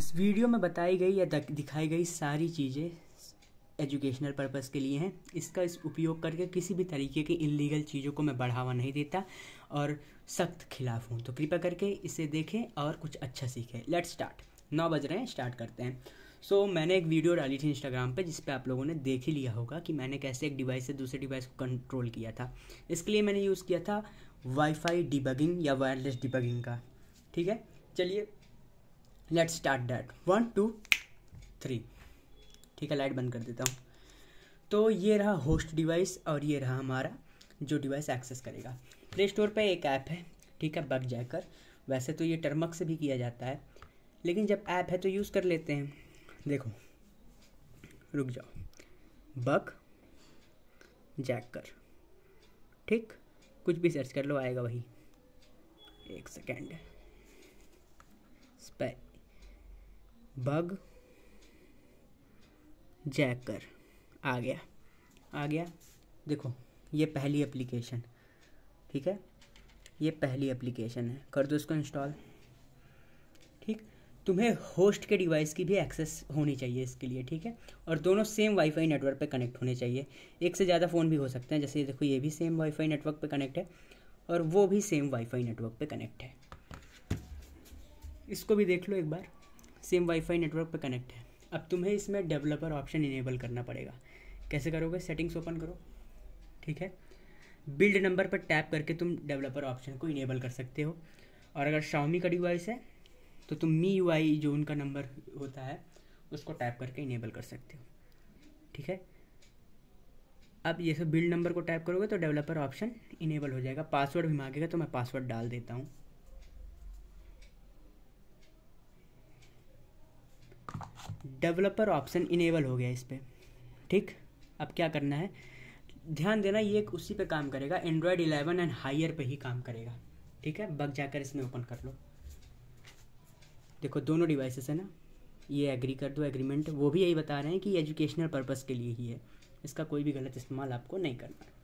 इस वीडियो में बताई गई या दिखाई गई सारी चीज़ें एजुकेशनल पर्पज़ के लिए हैं इसका इस उपयोग करके किसी भी तरीके की इलीगल चीज़ों को मैं बढ़ावा नहीं देता और सख्त खिलाफ हूँ तो कृपया करके इसे देखें और कुछ अच्छा सीखें लेट स्टार्ट नौ बज रहे हैं स्टार्ट करते हैं सो so, मैंने एक वीडियो डाली थी इंस्टाग्राम पे जिस पे आप लोगों ने देख ही लिया होगा कि मैंने कैसे एक डिवाइस से दूसरे डिवाइस को कंट्रोल किया था इसके लिए मैंने यूज़ किया था वाईफाई डिबगिंग या वायरलेस डिबगिंग का ठीक है चलिए let's start that one two three ठीक है लाइट बंद कर देता हूँ तो ये रहा होस्ट डिवाइस और ये रहा हमारा जो डिवाइस एक्सेस करेगा प्ले स्टोर पर एक ऐप है ठीक है बग जैकर वैसे तो ये टर्मक से भी किया जाता है लेकिन जब ऐप है तो यूज़ कर लेते हैं देखो रुक जाओ बग जैकर ठीक कुछ भी सर्च कर लो आएगा वही एक सेकेंड स्पैक बग जैकर आ गया आ गया देखो ये पहली एप्लीकेशन ठीक है ये पहली एप्लीकेशन है कर दो इसको इंस्टॉल ठीक तुम्हें होस्ट के डिवाइस की भी एक्सेस होनी चाहिए इसके लिए ठीक है और दोनों सेम वाईफाई नेटवर्क पे कनेक्ट होने चाहिए एक से ज़्यादा फ़ोन भी हो सकते हैं जैसे देखो ये भी सेम वाईफाई नेटवर्क पे कनेक्ट है और वो भी सेम वाईफाई नेटवर्क पे कनेक्ट है इसको भी देख लो एक बार सेम वाईफाई नेटवर्क पर कनेक्ट है अब तुम्हें इसमें डेवलपर ऑप्शन इनेबल करना पड़ेगा कैसे करोगे सेटिंग्स ओपन करो ठीक है बिल्ड नंबर पर टैप करके तुम डेवलपर ऑप्शन को इनेबल कर सकते हो और अगर शाओमी का डिवाइस है तो तुम मी यू जो उनका नंबर होता है उसको टैप करके इनेबल कर सकते हो ठीक है अब ये सब बिल्ड नंबर को टैप करोगे तो डेवलपर ऑप्शन इनेबल हो जाएगा पासवर्ड भी मांगेगा तो मैं पासवर्ड डाल देता हूँ डेवलपर ऑप्शन इनेबल हो गया इस पर ठीक अब क्या करना है ध्यान देना ये उसी पे काम करेगा एंड्रॉयड 11 एंड हायर पे ही काम करेगा ठीक है बग जाकर इसमें ओपन कर लो देखो दोनों डिवाइसेस है ना ये एग्री कर दो एग्रीमेंट वो भी यही बता रहे हैं कि एजुकेशनल पर्पज़ के लिए ही है इसका कोई भी गलत इस्तेमाल आपको नहीं करना है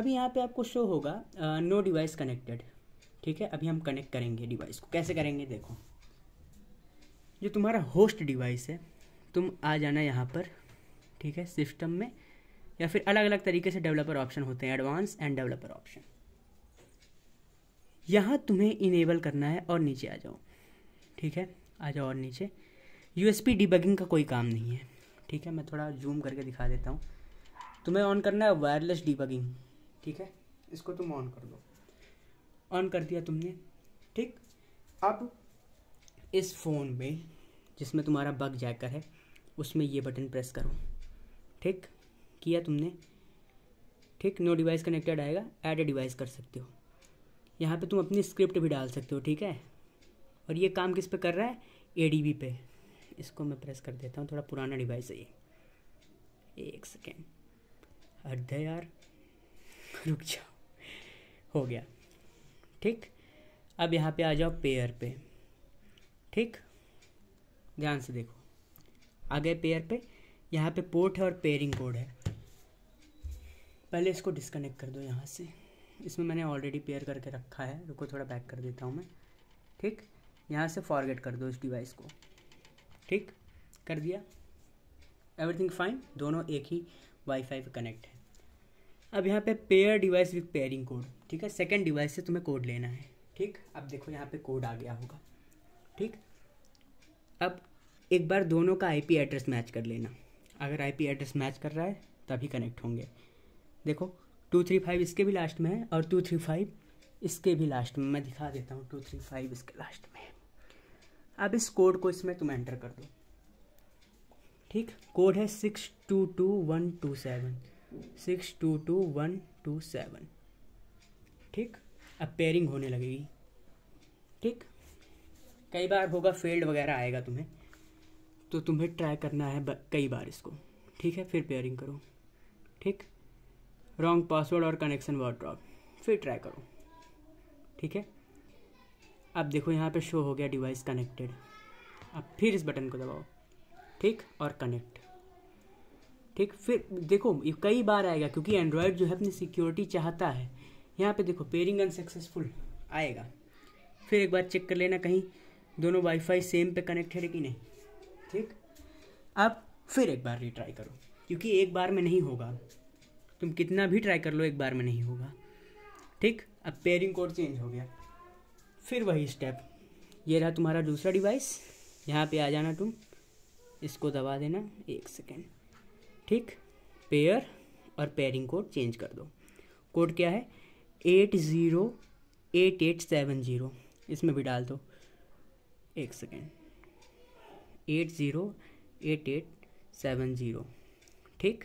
अभी यहाँ पे आपको शो होगा नो डिवाइस कनेक्टेड ठीक है अभी हम कनेक्ट करेंगे डिवाइस को कैसे करेंगे देखो जो तुम्हारा होस्ट डिवाइस है तुम आ जाना यहाँ पर ठीक है सिस्टम में या फिर अलग अलग तरीके से डेवलपर ऑप्शन होते हैं एडवांस एंड डेवलपर ऑप्शन यहाँ तुम्हें इनेबल करना है और नीचे आ जाओ ठीक है आ जाओ और नीचे यू डिबगिंग का कोई काम नहीं है ठीक है मैं थोड़ा जूम करके दिखा देता हूँ तुम्हें ऑन करना है वायरलेस डिबगिंग ठीक है इसको तुम ऑन कर दो ऑन कर दिया तुमने ठीक अब इस फ़ोन में जिसमें तुम्हारा बग जैकर है उसमें ये बटन प्रेस करो ठीक किया तुमने ठीक नो डिवाइस कनेक्टेड आएगा ऐड ए डिवाइस कर सकते हो यहाँ पे तुम अपनी स्क्रिप्ट भी डाल सकते हो ठीक है और ये काम किस पे कर रहा है ए पे इसको मैं प्रेस कर देता हूँ थोड़ा पुराना डिवाइस है ये एक सेकेंड अर्ध यार रुक जाओ हो गया ठीक अब यहाँ पे आ जाओ पेयर पे ठीक ध्यान से देखो आ गए पेयर पे यहाँ पे पोर्ट है और पेयरिंग कोड है पहले इसको डिस्कनेक्ट कर दो यहाँ से इसमें मैंने ऑलरेडी पेयर करके रखा है रुको थोड़ा बैक कर देता हूँ मैं ठीक यहाँ से फॉरगेट कर दो इस डिवाइस को ठीक कर दिया एवरीथिंग फाइन दोनों एक ही वाईफाई पे कनेक्ट है अब यहाँ पे pair device with pairing code ठीक है सेकेंड डिवाइस से तुम्हें कोड लेना है ठीक अब देखो यहाँ पे कोड आ गया होगा ठीक अब एक बार दोनों का आईपी एड्रेस मैच कर लेना अगर आईपी एड्रेस मैच कर रहा है तभी कनेक्ट होंगे देखो टू थ्री फाइव इसके भी लास्ट में है और टू थ्री फाइव इसके भी लास्ट में मैं दिखा देता हूँ टू थ्री फाइव इसके लास्ट में अब इस कोड को इसमें तुम एंटर कर दो ठीक कोड है six two two one two seven six two two one two seven ठीक अब पेयरिंग होने लगेगी ठीक कई बार होगा फेल्ड वगैरह आएगा तुम्हें तो तुम्हें ट्राई करना है कई बार इसको ठीक है फिर पेयरिंग करो ठीक रॉन्ग पासवर्ड और कनेक्शन वर्ड ड्रॉप फिर ट्राई करो ठीक है अब देखो यहाँ पे शो हो गया डिवाइस कनेक्टेड अब फिर इस बटन को दबाओ ठीक और कनेक्ट ठीक फिर देखो कई बार आएगा क्योंकि एंड्रॉयड जो है अपनी सिक्योरिटी चाहता है यहाँ पे देखो पेयरिंग अनसक्सेसफुल आएगा फिर एक बार चेक कर लेना कहीं दोनों वाईफाई सेम पे कनेक्ट है कि नहीं ठीक अब फिर एक बार रिट्राई करो क्योंकि एक बार में नहीं होगा तुम कितना भी ट्राई कर लो एक बार में नहीं होगा ठीक अब पेयरिंग कोड चेंज हो गया फिर वही स्टेप ये रहा तुम्हारा दूसरा डिवाइस यहाँ पे आ जाना तुम इसको दबा देना एक सेकेंड ठीक पेयर और पेयरिंग कोड चेंज कर दो कोड क्या है eight zero eight eight seven zero इसमें भी डाल दो एक second eight zero eight eight seven zero ठीक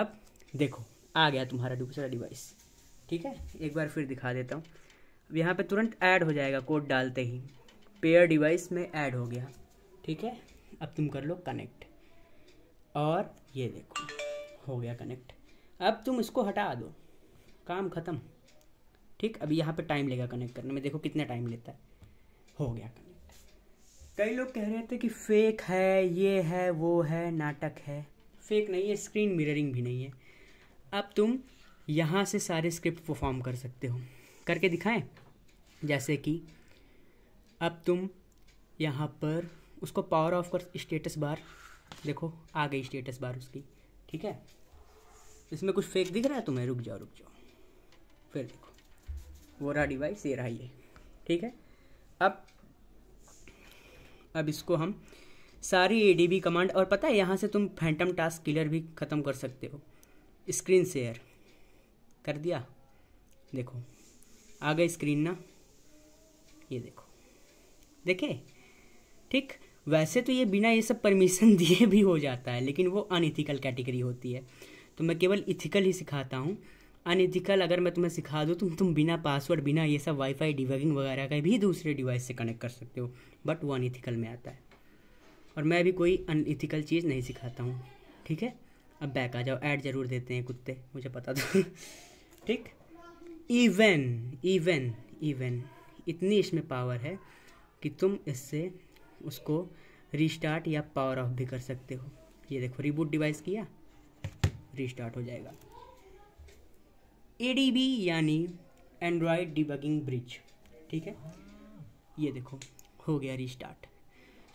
अब देखो आ गया तुम्हारा दूसरा डिवाइस ठीक है एक बार फिर दिखा देता हूँ अब यहाँ पे तुरंत ऐड हो जाएगा कोड डालते ही पेयर डिवाइस में ऐड हो गया ठीक है अब तुम कर लो कनेक्ट और ये देखो हो गया कनेक्ट अब तुम इसको हटा दो काम ख़त्म ठीक अभी यहाँ पे टाइम लेगा कनेक्ट करने में देखो कितना टाइम लेता है हो गया कनेक्ट कई लोग कह रहे थे कि फेक है ये है वो है नाटक है फेक नहीं है स्क्रीन मिररिंग भी नहीं है अब तुम यहाँ से सारे स्क्रिप्ट परफॉर्म कर सकते हो करके दिखाएं जैसे कि अब तुम यहाँ पर उसको पावर ऑफ कर स्टेटस बार देखो आ गई स्टेटस बार उसकी ठीक है इसमें कुछ फेक दिख रहा है तुम्हें रुक जाओ रुक जाओ फिर देखो वो रहा डिवाइस ये रहा ये ठीक है अब अब इसको हम सारी ए डी बी कमांड और पता है यहाँ से तुम फैंटम टास्क किलर भी ख़त्म कर सकते हो स्क्रीन शेयर कर दिया देखो आ गए स्क्रीन ना ये देखो देखे ठीक वैसे तो ये बिना ये सब परमिशन दिए भी हो जाता है लेकिन वो अनइथिकल कैटेगरी होती है तो मैं केवल इथिकल ही सिखाता हूँ अनइथिकल अगर मैं तुम्हें सिखा दूँ तुम तुम बिना पासवर्ड बिना ये सब वाईफाई डिबगिंग वगैरह का भी दूसरे डिवाइस से कनेक्ट कर सकते हो बट वो अनइथिकल में आता है और मैं भी कोई अनइथिकल चीज़ नहीं सिखाता हूँ ठीक है अब बैक आ जाओ ऐड ज़रूर देते हैं कुत्ते मुझे पता था तो ठीक इवन इवन इवन इतनी इसमें पावर है कि तुम इससे उसको रीस्टार्ट या पावर ऑफ भी कर सकते हो ये देखो रिबूट डिवाइस किया रीस्टार्ट हो जाएगा ए यानी एंड्रॉयड डिबगिंग ब्रिज ठीक है ये देखो हो गया रिस्टार्ट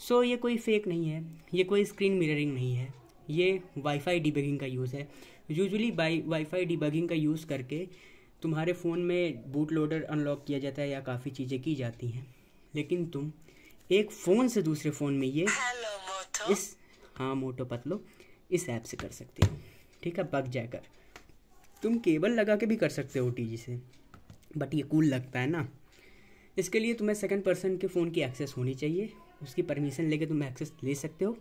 सो so, ये कोई फेक नहीं है ये कोई स्क्रीन मिररिंग नहीं है ये वाईफाई डिबगिंग का यूज़ है यूजुअली वाई वाईफाई डिबगिंग का यूज़ करके तुम्हारे फ़ोन में बूट लोडर अनलॉक किया जाता है या काफ़ी चीज़ें की जाती हैं लेकिन तुम एक फ़ोन से दूसरे फ़ोन में ये Hello, इस हाँ मोटो पतलो इस ऐप से कर सकते हो ठीक है बग जाकर तुम केबल लगा के भी कर सकते हो टी से बट ये कूल लगता है ना इसके लिए तुम्हें सेकंड पर्सन के फ़ोन की एक्सेस होनी चाहिए उसकी परमिशन लेके तुम एक्सेस ले सकते हो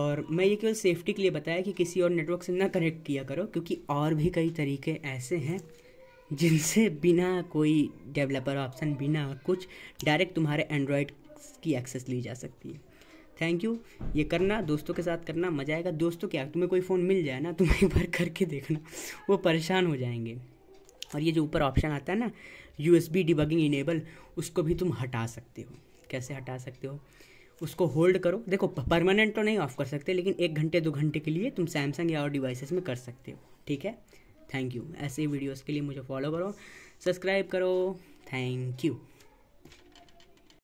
और मैं ये केवल सेफ्टी के लिए बताया कि किसी और नेटवर्क से ना कनेक्ट किया करो क्योंकि और भी कई तरीके ऐसे हैं जिनसे बिना कोई डेवलपर ऑप्शन बिना कुछ डायरेक्ट तुम्हारे एंड्रॉयड की एक्सेस ली जा सकती है थैंक यू ये करना दोस्तों के साथ करना मज़ा आएगा दोस्तों क्या तुम्हें कोई फ़ोन मिल जाए ना तुम्हें एक बार करके देखना वो परेशान हो जाएंगे और ये जो ऊपर ऑप्शन आता है ना U S B debugging enable उसको भी तुम हटा सकते हो कैसे हटा सकते हो उसको होल्ड करो देखो परमानेंट तो नहीं ऑफ कर सकते लेकिन एक घंटे दो घंटे के लिए तुम सैमसंग या और डिवाइसेस में कर सकते हो ठीक है थैंक यू ऐसे वीडियोस के लिए मुझे फॉलो करो सब्सक्राइब करो थैंक यू